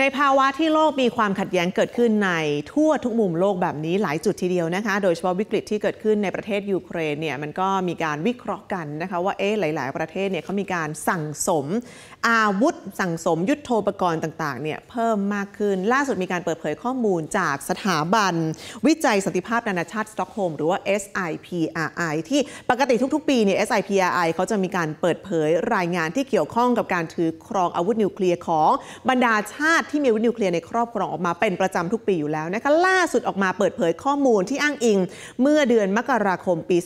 ในภาวะที่โลกมีความขัดแย้งเกิดขึ้นในทั่วทุกมุมโลกแบบนี้หลายจุดทีเดียวนะคะ โดยเฉพาะวิกฤตที่เกิดขึ้นในประเทศยูเครนเนี่ยมันก็มีการวิเคราะห์กันนะคะว่าเอ๊ะหลาย ๆ ประเทศเนี่ยเขามีการสั่งสมอาวุธ สั่งสมยุทโธปกรณ์ต่าง ๆ เนี่ยเพิ่มมากขึ้นล่าสุดมีการเปิดเผยข้อมูลจากสถาบัน วิจัยสันติภาพนานาชาติสต็อกโฮมหรือว่า SIPRI ที่ปกติทุก ๆ ปีเนี่ย SIPRI เขาจะมีการเปิดเผยรายงานที่เกี่ยวข้องกับการถือครองอาวุธนิวเคลียร์ของบรรดาชาติที่มีวุธนิวเคลียร์ในครอบครองออกมาเป็นประจำทุกปีอยู่แล้วนะคะล่าสุดออกมาเปิดเผยข้อมูลที่อ้างอิง เมื่อเดือนมกราคมปี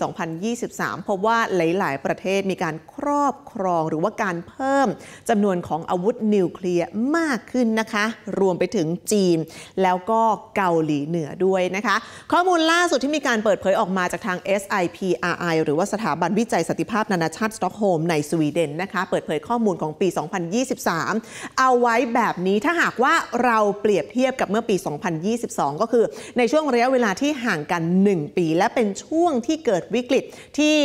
2023 พบว่าหลาย ๆ ประเทศมีการครอบครองหรือว่าการเพิ่ม จำนวนของอาวุธนิวเคลียร์มากขึ้นนะคะ รวมไปถึงจีน แล้วก็เกาหลีเหนือด้วยนะคะข้อมูลล่าสุดที่มีการเปิดเผยออกมาจากทาง SIPRI หรือว่าสถาบันวิจัยสัติภาพนานาชาติ สต็อกโฮมในสวีเดนนะคะ เปิดเผยข้อมูลของปี 2023 เอาไว้แบบนี้ถ้าหากากว่าเราเปรียบเทียบกับเมื่อปี 2022 ก็คือ ในช่วงระยะเวลาที่ห่างกัน 1 ปีและเป็นช่วงที่เกิดวิกฤตที่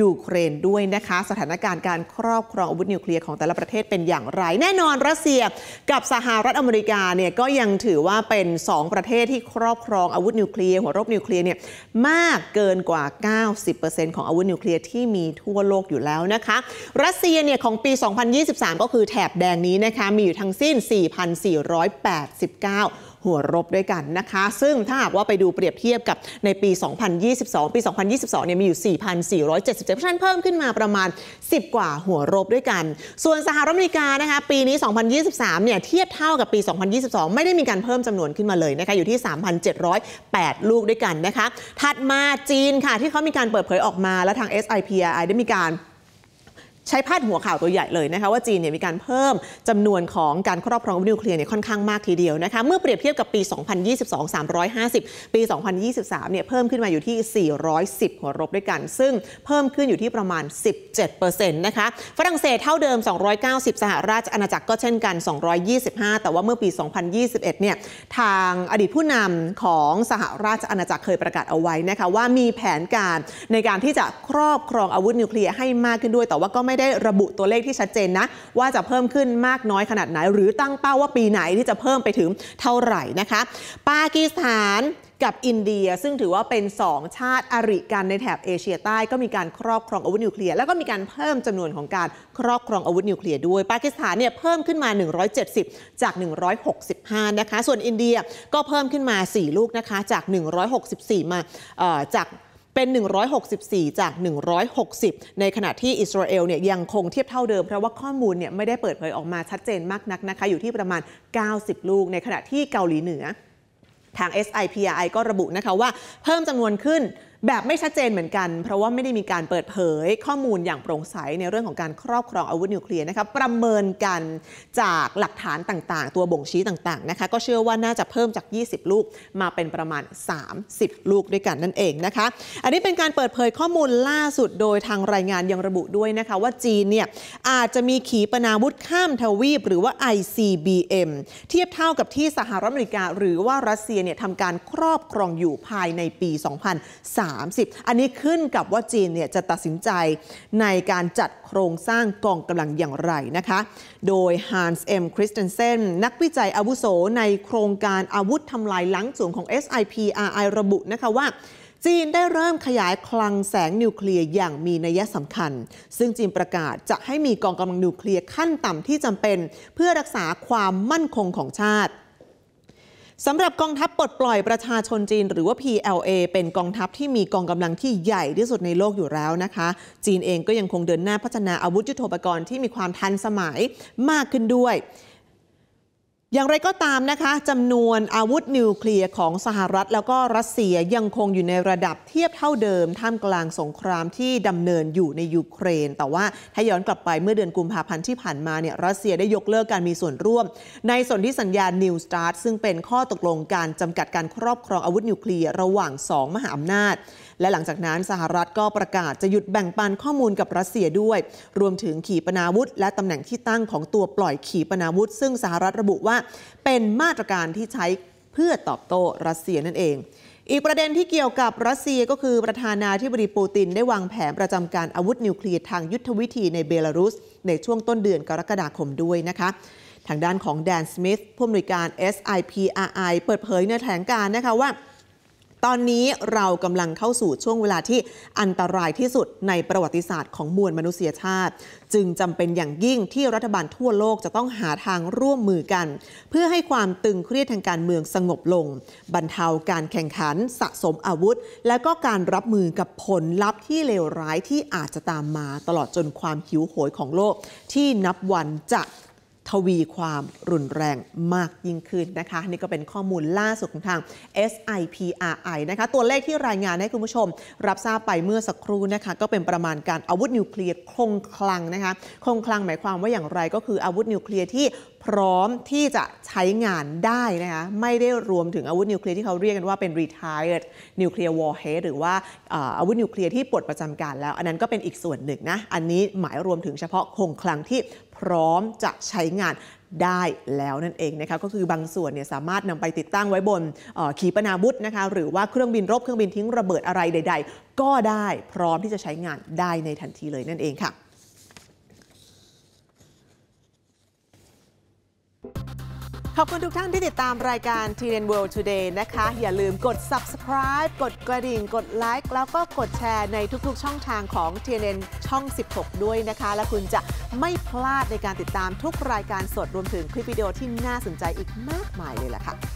ยูเครนด้วยนะคะสถานการณ์การครอบครองอาวุธนิวเคลียร์ ของแต่ละประเทศเป็นอย่างไร แน่นอนรัสเซียกับสหรัฐอเมริกาเนี่ยก็ยังถือว่าเป็น 2 ประเทศที่ครอบครองอาวุธนิวเคลียร์หัวรบนิวเคลียร์เนี่ยมากเกินกว่า 90%ของอาวุธนิวเคลียร์ ที่มีทั่วโลกอยู่แล้วนะคะ รัสเซียเนี่ยของปี 2023 ก็คือแถบแดงนี้นะคะมีอยู่ทั้งสิ้น 4,489หัวรบด้วยกันนะคะซึ่งถ้าหากว่าไปดูเปรียบเทียบกับในปี 2022 ปี 2022 เนี่ยมีอยู่ 4,477เพราะฉะนั้นเพิ่มขึ้นมาประมาณ 10 กว่าหัวรบด้วยกัน ส่วนสหรัฐอเมริกานะคะ ปีนี้ 2023 เนี่ยเทียบเท่ากับปี 2022 ไม่ได้มีการเพิ่มจำนวนขึ้นมาเลยนะคะ อยู่ที่ 3,708 ลูกด้วยกันนะคะ ถัดมาจีนค่ะที่เขามีการเปิดเผยออกมา แล้วทาง SIPRI ได้มีการใช้พาดหัวข่าวตัวใหญ่เลยนะคะว่าจีนเนี่ยมีการเพิ่มจำนวนของการครอบครองนิวเคลียร์เนี่ยค่อนข้างมากทีเดียวนะคะเมื่อเปรียบเทียบกับปี 2022 350 ปี 2023 เนี่ยเพิ่มขึ้นมาอยู่ที่ 410 หัวรบด้วยกัน ซึ่งเพิ่มขึ้นอยู่ที่ประมาณ 17%นะคะฝรั่งเศสเท่าเดิม 290 สหราชอาณาจักรก็เช่นกัน 225 แต่ว่าเมื่อปี 2021 เนี่ยทางอดีตผู้นำของสหราชอาณาจักรเคยประกาศเอาไว้นะคะว่ามีแผนการในการที่จะครอบครองอาวุธนิวเคลียร์ให้มากขึ้นด้วยแต่ว่าก็ไม่ได้ระบุตัวเลขที่ชัดเจนนะว่าจะเพิ่มขึ้นมากน้อยขนาดไหน หรือตั้งเป้าว่าปีไหนที่จะเพิ่มไปถึงเท่าไหร่นะคะ ปากีสถานกับอินเดีย ซึ่งถือว่าเป็น 2 ชาติอริกันในแถบเอเชียใต้ ก็มีการครอบครองอาวุธนิวเคลียร์แล้วก็มีการเพิ่มจำนวนของการครอบครองอาวุธนิวเคลียร์ด้วย ปากีสถานเนี่ยเพิ่มขึ้นมา 170 จาก 165 นะคะส่วนอินเดียก็เพิ่มขึ้นมา 4 ลูกนะคะจาก 164 มาจากเป็น 164 จาก 160 ในขณะที่อิสราเอลเนี่ยยังคงเทียบเท่าเดิม เพราะว่าข้อมูลเนี่ยไม่ได้เปิดเผยออกมาชัดเจนมากนักนะคะ อยู่ที่ประมาณ 90 ลูก ในขณะที่เกาหลีเหนือ ทาง SIPRI ก็ระบุนะคะว่าเพิ่มจำนวนขึ้นแบบไม่ชัดเจนเหมือนกัน เพราะว่าไม่ได้มีการเปิดเผยข้อมูลอย่างโปร่งใส ในเรื่องของการครอบครองอาวุธนิวเคลียร์นะคะประเมินกันจากหลักฐานต่างๆ ตัวบ่งชี้ต่างๆนะคะก็เชื่อว่าน่าจะเพิ่มจาก 20 ลูกมาเป็นประมาณ 30 ลูกด้วยกันนั่นเองนะคะอันนี้เป็นการเปิดเผยข้อมูลล่าสุดโดยทางรายงานยังระบุด้วยนะคะว่าจีนเนี่ยอาจจะมีขีปนาวุธข้ามทวีปหรือว่า ICBM เทียบเท่ากับที่สหรัฐอเมริกาหรือว่ารัสเซียเนี่ยทำการครอบครองอยู่ภายในปี 2003 3 0อันนี้ขึ้นกับว่าจีนเนี่ยจะตัดสินใจในการจัดโครงสร้างกองกำลังอย่างไรนะคะ โดย Hans M. Christensen นักวิจัยอาวุโสในโครงการอาวุธทำลายล้างสูงของ SIPRI ระบุนะคะว่าจีนได้เริ่มขยายคลังแสงนิวเคลียร์อย่างมีนัยสำคัญ ซึ่งจีนประกาศจะให้มีกองกำลังนิวเคลียร์ขั้นต่ำที่จำเป็นเพื่อรักษาความมั่นคงของชาติสำหรับกองทัพปลดปล่อยประชาชนจีน หรือว่า PLA เป็นกองทัพที่มีกองกำลังที่ใหญ่ที่สุดในโลกอยู่แล้วนะคะ จีนเองก็ยังคงเดินหน้าพัฒนาอาวุธยุโทโธปกรณ์ที่มีความทันสมัยมากขึ้นด้วยอย่างไรก็ตามนะคะจำนวนอาวุธนิวเคลียร์ ของสหรัฐแล้วก็รัสเซียยังคงอยู่ในระดับเทียบเท่าเดิม ท่ามกลางสงครามที่ดำเนินอยู่ในยูเครน แต่ว่าถ้าย้อนกลับไปเมื่อเดือนกุมภาพันธ์ที่ผ่านมาเนี่ยรัสเซียได้ยกเลิกการมีส่วนร่วม ในสนธิสัญญา New START ซึ่งเป็นข้อตกลงการจำกัดการครอบครองอาวุธนิวเคลียร์ระหว่าง2มหาอำนาจ และหลังจากนั้นสหรัฐก็ประกาศจะหยุดแบ่งปันข้อมูลกับรัสเซียด้วย รวมถึงขีปนาวุธ และตำแหน่งที่ตั้งของตัวปล่อยขีปนาวุธซึ่งสหรัฐระบุว่าว่าเป็นมาตรการที่ใช้เพื่อตอบโต้รัสเซียนั่นเอง อีกประเด็นที่เกี่ยวกับรัสเซียก็คือประธานาธิบดีปูตินได้วางแผนประจำการอาวุธนิวเคลียร์ทางยุทธวิธีในเบลารุส ในช่วงต้นเดือนกรกฎาคมด้วยนะคะ ทางด้านของแดนสมิธผู้อำนวยการ SIPRI เปิดเผยในแถลงการนะคะว่าตอนนี้เรากำลังเข้าสู่ช่วงเวลาที่อันตรายที่สุดในประวัติศาสตร์ของมวลมนุษยชาติ จึงจำเป็นอย่างยิ่งที่รัฐบาลทั่วโลกจะต้องหาทางร่วมมือกัน เพื่อให้ความตึงเครียดทางการเมืองสงบลง บรรเทาการแข่งขัน สะสมอาวุธ และก็การรับมือกับผลลัพธ์ที่เลวร้ายที่อาจจะตามมาตลอดจนความหิวโหยของโลกที่นับวันจะทวีความรุนแรงมากยิ่งขึ้นนะคะนี่ก็เป็นข้อมูลล่าสุดของทาง SIPRI นะคะตัวเลขที่รายงานให้คุณผู้ชมรับทราบไปเมื่อสักครู่นะคะก็เป็นประมาณการอาวุธนิวเคลียร์คงคลังนะคะคงคลังหมายความว่าอย่างไรก็คืออาวุธนิวเคลียร์ที่พร้อมที่จะใช้งานได้นะคะไม่ได้รวมถึงอาวุธนิวเคลียร์ที่เขาเรียกกันว่าเป็น retired nuclear warhead หรือว่าอาวุธนิวเคลียร์ที่ปลดประจำการแล้ว อันนั้นก็เป็นอีกส่วนหนึ่งนะอันนี้หมายรวมถึงเฉพาะคงคลังที่พร้อมจะใช้งานได้แล้วนั่นเองนะคะก็คือบางส่วนเนี่ยสามารถนำไปติดตั้งไว้บนขีปนาวุธนะคะหรือว่าเครื่องบินรบเครื่องบินทิ้งระเบิดอะไรใดๆ ก็ได้พร้อมที่จะใช้งานได้ในทันทีเลยนั่นเองค่ะขอบคุณทุกท่านที่ติดตามรายการ t เ n World Today นะคะ อย่าลืมกด subscribe กดกระดิ่ง กดไลค์แล้วก็กดแชร์ในทุกๆ ช่องทางของ t ีเช่อง 16 ด้วยนะคะ และคุณจะไม่พลาดในการติดตามทุกรายการสดรวมถึงคลิปวิดีโอที่น่าสนใจอีกมากมายเลยล่ะค่ะ